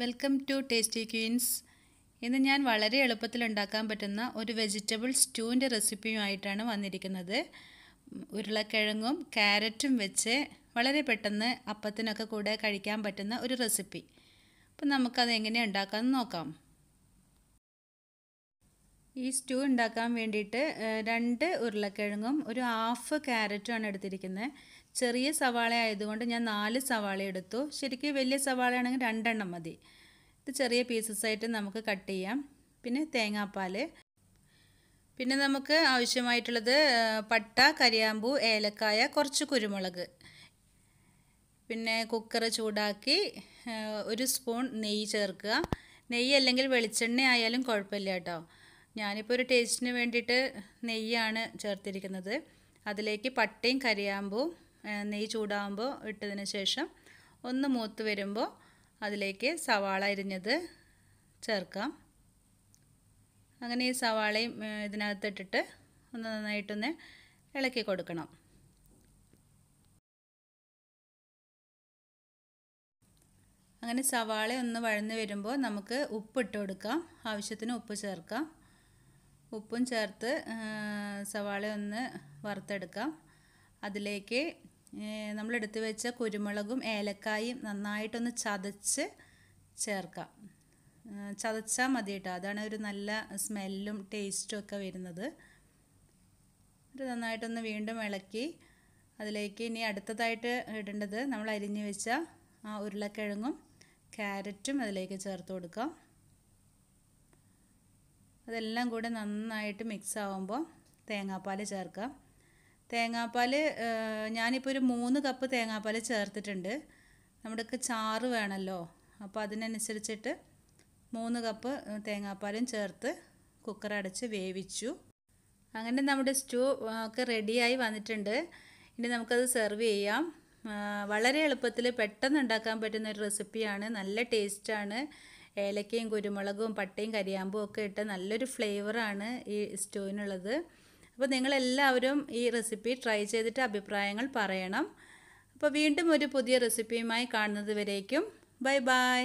welcome to tasty Queen's ഇന്ന് ഞാൻ വളരെ എളുപ്പത്തിൽ ഉണ്ടാക്കാൻ പറ്റുന്ന ഒരു വെജിറ്റബിൾ സ്റ്റൂവിൻ്റെ റെസിപ്പിയുമായിട്ടാണ് വന്നിരിക്കുന്നത് ഉരുളക്കിഴങ്ങും ക്യാരറ്റും വെച്ച് വളരെ പെട്ടെന്ന് അപ്പത്തിനൊക്കെ കൂടെ കഴിക്കാൻ പറ്റുന്ന ഒരു റെസിപ്പി അപ്പം നമുക്കത് എങ്ങനെ ഉണ്ടാക്കാമെന്ന് നോക്കാം ഈ സ്റ്റൂ ഉണ്ടാക്കാൻ വേണ്ടിയിട്ട് രണ്ട് ഉരുളക്കിഴങ്ങും ഒരു ഹാഫ് ക്യാരറ്റുമാണ് എടുത്തിരിക്കുന്നത് ചെറിയ സവാള ആയതുകൊണ്ട് ഞാൻ നാല് സവാള എടുത്തു ശരിക്കും വലിയ സവാളയാണെങ്കിൽ രണ്ടെണ്ണം മതി ഇത് ചെറിയ പീസസ് ആയിട്ട് നമുക്ക് കട്ട് ചെയ്യാം പിന്നെ തേങ്ങാപ്പാൽ പിന്നെ നമുക്ക് ആവശ്യമായിട്ടുള്ളത് പട്ട കരിയാമ്പൂ ഏലക്കായ കുറച്ച് കുരുമുളക് പിന്നെ കുക്കർ ചൂടാക്കി ഒരു സ്പൂൺ നെയ്യ് ചേർക്കുക നെയ്യ് അല്ലെങ്കിൽ വെളിച്ചെണ്ണ ആയാലും കുഴപ്പമില്ല കേട്ടോ ഞാനിപ്പോൾ ഒരു ടേസ്റ്റിന് വേണ്ടിയിട്ട് നെയ്യാണ് ചേർത്തിരിക്കുന്നത് അതിലേക്ക് പട്ടയും കരിയാമ്പും നെയ്യ് ചൂടാകുമ്പോൾ ഇട്ടതിന് ശേഷം ഒന്ന് മൂത്ത് വരുമ്പോൾ അതിലേക്ക് സവാള അരിഞ്ഞത് ചേർക്കാം അങ്ങനെ ഈ സവാളയും ഇതിനകത്തിട്ടിട്ട് ഒന്ന് നന്നായിട്ടൊന്ന് ഇളക്കി കൊടുക്കണം അങ്ങനെ സവാള ഒന്ന് വഴന്ന് വരുമ്പോൾ നമുക്ക് ഉപ്പിട്ട് കൊടുക്കാം ആവശ്യത്തിന് ഉപ്പ് ചേർക്കാം ഉപ്പും ചേർത്ത് സവാള ഒന്ന് വറുത്തെടുക്കാം അതിലേക്ക് നമ്മളെടുത്ത് വെച്ച കുരുമുളകും ഏലക്കായും നന്നായിട്ടൊന്ന് ചതച്ച് ചേർക്കാം ചതച്ചാൽ മതി കേട്ടോ അതാണ് ഒരു നല്ല സ്മെല്ലും ടേസ്റ്റും ഒക്കെ വരുന്നത് ഇത് നന്നായിട്ടൊന്ന് വീണ്ടും ഇളക്കി അതിലേക്ക് ഇനി അടുത്തതായിട്ട് ഇടേണ്ടത് നമ്മൾ അരിഞ്ഞു വെച്ച ആ ഉരുളക്കിഴങ്ങും ക്യാരറ്റും അതിലേക്ക് ചേർത്ത് കൊടുക്കാം അതെല്ലാം കൂടി നന്നായിട്ട് മിക്സ് ആവുമ്പോൾ തേങ്ങാപ്പാൽ ചേർക്കാം തേങ്ങാപ്പാൽ ഞാനിപ്പോൾ ഒരു മൂന്ന് കപ്പ് തേങ്ങാപ്പാൽ ചേർത്തിട്ടുണ്ട് നമ്മുടെക്ക് ചാറ് വേണമല്ലോ അപ്പോൾ അതിനനുസരിച്ചിട്ട് മൂന്ന് കപ്പ് തേങ്ങാപ്പാലും ചേർത്ത് കുക്കർ അടച്ച് വേവിച്ചു അങ്ങനെ നമ്മുടെ സ്റ്റൂ ഒക്കെ റെഡിയായി വന്നിട്ടുണ്ട് ഇനി നമുക്കത് സെർവ് ചെയ്യാം വളരെ എളുപ്പത്തിൽ പെട്ടെന്ന് ഉണ്ടാക്കാൻ പറ്റുന്ന ഒരു റെസിപ്പിയാണ് നല്ല ടേസ്റ്റാണ് ഏലക്കയും കുരുമുളകും പട്ടയും കരിയാമ്പും ഒക്കെ ഇട്ട് നല്ലൊരു ഫ്ലേവറാണ് ഈ സ്റ്റൂവിനുള്ളത് അപ്പോൾ നിങ്ങളെല്ലാവരും ഈ റെസിപ്പി ട്രൈ ചെയ്തിട്ട് അഭിപ്രായങ്ങൾ പറയണം അപ്പോൾ വീണ്ടും ഒരു പുതിയ റെസിപ്പിയുമായി കാണുന്നത് വരേക്കും ബൈ ബൈ